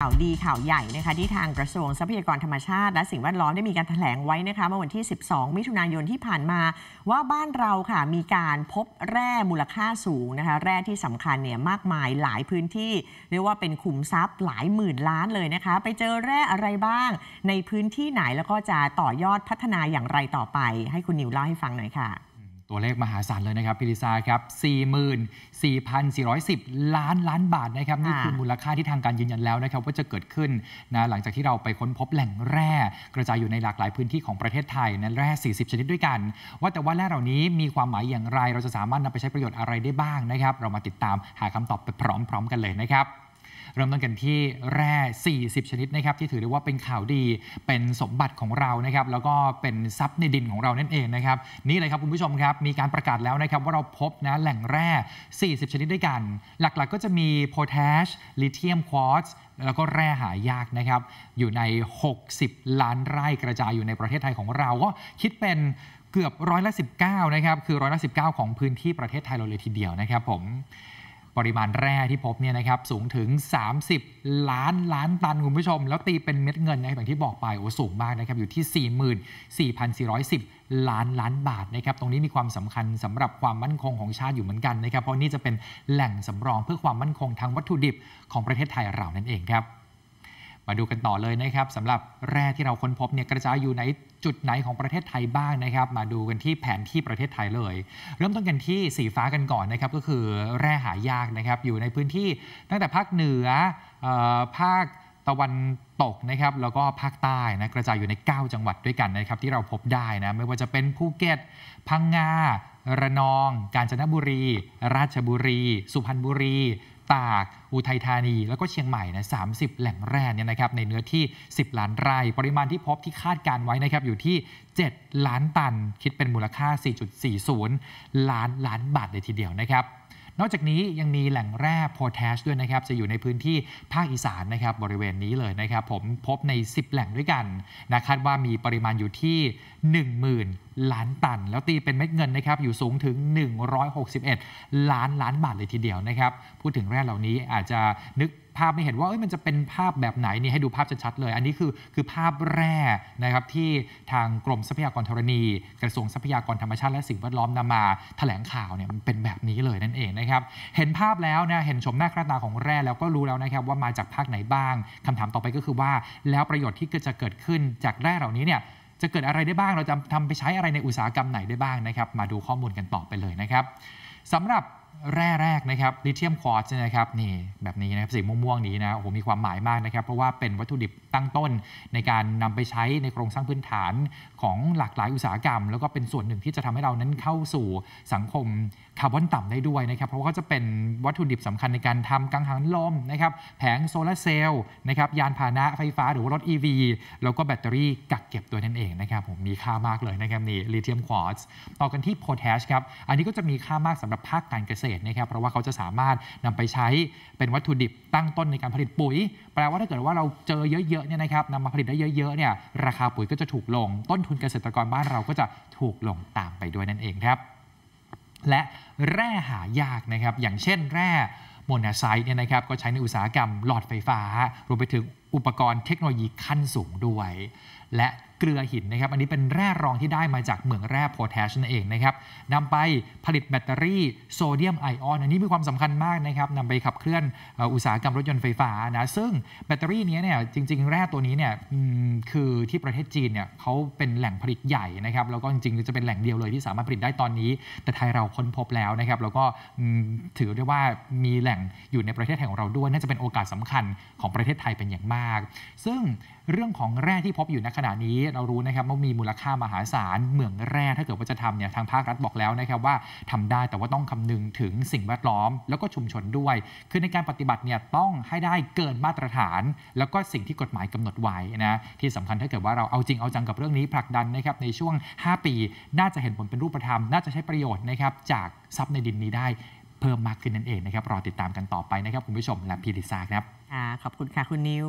ข่าวดีข่าวใหญ่นะคะ ที่ทางกระทรวงทรัพยากรธรรมชาติ และสิ่งแวดล้อม ได้มีการถแถลงไว้นะคะ เมื่อวันที่ 12 มิถุนายนที่ผ่านมาว่าบ้านเราค่ะมีการพบแร่มูลค่าสูงนะคะแร่ที่สำคัญเนี่ยมากมายหลายพื้นที่ เรียกว่าเป็นขุมทรัพย์หลายหมื่นล้านเลยนะคะ ไปเจอแร่อะไรบ้าง ในพื้นที่ไหนแล้วก็จะต่อยอดพัฒนาอย่างไรต่อไป ให้คุณนิวเล่าให้ฟังหน่อยค่ะตัวเลขมหาศาลเลยนะครับพิลิซาครับ 44,410 ล้านล้านบาทนะครับนี่คือมูลค่าที่ทางการยืนยันแล้วนะครับว่าจะเกิดขึ้นนะหลังจากที่เราไปค้นพบแหล่งแร่กระจายอยู่ในหลากหลายพื้นที่ของประเทศไทยนะแร่ 40 ชนิดด้วยกันว่าแต่ว่าแร่เหล่านี้มีความหมายอย่างไร เราจะสามารถนำไปใช้ประโยชน์อะไรได้บ้างนะครับ เรามาติดตามหาคำตอบไปพร้อม ๆ กันเลยนะครับเริ่มต้นกันที่แร่ 40 ชนิดนะครับที่ถือได้ว่าเป็นข่าวดี เป็นสมบัติของเรานะครับ แล้วก็เป็นทรัพย์ในดินของเรานั่นเองนะครับ นี่เลยครับคุณผู้ชมครับมีการประกาศแล้วนะครับว่าเราพบนะแหล่งแร่ 40 ชนิดด้วยกัน หลักๆกก็จะมีโพแทสลิเทียมควอตซ์แล้วก็แร่หายากนะครับอยู่ใน 60 ล้านไร่กระจายอยู่ในประเทศไทยของเราก็ คิดเป็นเกือบร้อยละ19นะครับคือร้อยละ19ของพื้นที่ประเทศไทยเราเลยทีเดียวนะครับผมปริมาณแร่ที่พบเนี่ยนะครับสูงถึง 30 ล้านล้านตันคุณผู้ชม แล้วตีเป็นเม็ดเงินนะอย่างที่บอกไปโอ้สูงมากนะครับอยู่ที่ 44,410 ล้านล้านบาทนะครับตรงนี้มีความสำคัญสำหรับความมั่นคงของชาติอยู่เหมือนกันนะครับเพราะนี่จะเป็นแหล่งสำรองเพื่อความมั่นคงทางวัตถุดิบของประเทศไทยเรานั่นเองครับมาดูกันต่อเลยนะครับสำหรับแร่ที่เราค้นพบเนี่ยกระจายอยู่ในจุดไหนของประเทศไทยบ้างนะครับ มาดูกันที่แผนที่ประเทศไทยเลย เริ่มต้นกันที่สีฟ้ากันก่อนนะครับ ก็คือแร่หายากนะครับอยู่ในพื้นที่ตั้งแต่ภาคเหนืออภาคตะวันตกนะครับ แล้วก็ภาคใต้นะกระจายอยู่ใน 9 จังหวัดด้วยกันนะครับ ที่เราพบได้นะไม่ว่าจะเป็นภูเก็ตพังงา ระนอง กาญจนบุรี ราชบุรี สุพรรณบุรีตากอุทัยธานีแล้วก็เชียงใหม่นะสาแหล่งแร่เนี่ยนะครับในเนื้อที่ 10 ล้านไร่ปริมาณที่พบที่คาดการไว้นะครับอยู่ที่ 7 ล้านตันคิดเป็นมูลค่า 4.40 ล้านล้านบาทเลยทีเดียวนะครับนอกจากนี้ยังมีแหล่งแร่โพแทสด้วยนะครับ จะอยู่ในพื้นที่ภาคอีสานนะครับ บริเวณนี้เลยนะครับ ผมพบใน 10 แหล่งด้วยกันนะคาดว่ามีปริมาณอยู่ที่ 10,000 ล้านตัน แล้วตีเป็นเม็ดเงินนะครับ อยู่สูงถึง 161 ล้านล้านบาทเลยทีเดียวนะครับ พูดถึงแร่เหล่านี้อาจจะนึกภาพไม่เห็นว่ามันจะเป็นภาพแบบไหนนี่ให้ดูภาพชัดๆเลย อันนี้คือคือภาพแรกนะครับที่ทางกรมทรัพยากรธรณี กระทรวงทรัพยากรธรรมชาติและสิ่งแวดล้อมนำมาแถลงข่าวเนี่ยมันเป็นแบบนี้เลยนั่นเองนะครับเห็นภาพแล้วนะเห็นชมหน้าคราตาของแร่แล้วก็รู้แล้วนะครับว่ามาจากภาคไหนบ้าง คำถามต่อไปก็คือว่าแล้วประโยชน์ที่จะเกิดขึ้นจากแร่เหล่านี้เนี่ยจะเกิดอะไรได้บ้างเราจะทำไปใช้อะไรในอุตสาหกรรมไหนได้บ้างนะครับ มาดูข้อมูลกันต่อไปเลยนะครับสำหรับแร่แรก นะครับ ลิเทียมควอตซ์นะครับ นี่ แบบนี้ นะครับสีม่วงๆนี้ นะ โอ้โห มีความหมายมากนะครับเพราะว่าเป็น วัตถุดิบตั้งต้นในการนำไปใช้ในโครงสร้างพื้นฐานของหลากหลายอุตสาหกรรม แล้วก็เป็นส่วนหนึ่งที่จะทำให้เรานั้นเข้าสู่สังคมคาร์บอนต่ำได้ด้วยนะครับ เพราะว่าจะเป็นวัตถุดิบสำคัญในการทำกังหันลมนะครับ แผงโซลาเซลล์นะครับยานพาหนะไฟฟ้าหรือว่ารถ EV แล้วก็แบตเตอรี่กักเก็บตัวนั่นเองนะครับ ผมมีค่ามากเลยนะครับนี่ลิเธียมควอตซ์ต่อกันที่โพแทชครับอันนี้ก็จะมีค่ามากสำหรับภาคการเกษตรนะครับเพราะว่าเขาจะสามารถนำไปใช้เป็นวัตถุดิบตั้งต้นในการผลิตปุ๋ย แปลว่าถ้าเกิดว่าเราเจอเยอะเนี่ยนะครับนำมาผลิตได้เยอะๆเนี่ยราคาปุ๋ยก็จะถูกลง ต้นทุนเกษตรกรบ้านเราก็จะถูกลงตามไปด้วยนั่นเองครับ และแร่หายากนะครับอย่างเช่นแร่โมนาไซต์เนี่ยนะครับก็ใช้ในอุตสาหกรรมหลอดไฟฟ้า รวมไปถึงอุปกรณ์เทคโนโลยีขั้นสูงด้วย และเกลือหินนะครับ อันนี้เป็นแร่รองที่ได้มาจากเหมืองแร่โพแทสนั่นเองนะครับนำไปผลิตแบตเตอรี่โซเดียมไอออนอันนี้มีความสำคัญมากนะครับนำไปขับเคลื่อนอุตสาหกรรมรถยนต์ไฟฟ้านะ ซึ่งแบตเตอรี่นี้เนี่ยจริง ๆ แร่ตัวนี้เนี่ยคือที่ประเทศจีนเนี่ยเขาเป็นแหล่งผลิตใหญ่นะครับ แล้วก็จริงๆจะเป็นแหล่งเดียวเลยที่สามารถผลิตได้ตอนนี้ แต่ไทยเราค้นพบแล้วนะครับแล้วก็ถือได้ว่ามีแหล่งอยู่ในประเทศไทยของเราด้วย น่าจะเป็นโอกาสสำคัญของประเทศไทยเป็นอย่างมาก ซึ่งเรื่องของแร่ที่พบอยู่ในขณะนี้สเรารู้นะครับว่ามีมูลค่ามหาศาลเหมืองแร่ถ้าเกิดว่าจะทำเนี่ยทางภาครัฐบอกแล้วนะครับว่าทำได้แต่ว่าต้องคำนึงถึงสิ่งแวดล้อม แล้วก็ชุมชนด้วย คือในการปฏิบัติเนี่ยต้องให้ได้เกินมาตรฐานแล้วก็สิ่งที่กฎหมายกำหนดไว้นะที่สำคัญถ้าเกิดว่าเราเอาจริงเอาจังกับเรื่องนี้ผลักดันนะครับในช่วง 5 ปี น่าจะเห็นผลเป็นรูปธรรมน่าจะใช้ประโยชน์นะครับจากทรัพย์ในดินนี้ได้เพิ่มมากขึ้นนั่นเองนะครับรอติดตามกันต่อไปนะครับคุณผู้ชมและพีริซาครับขอบคุณค่ะคุณนิว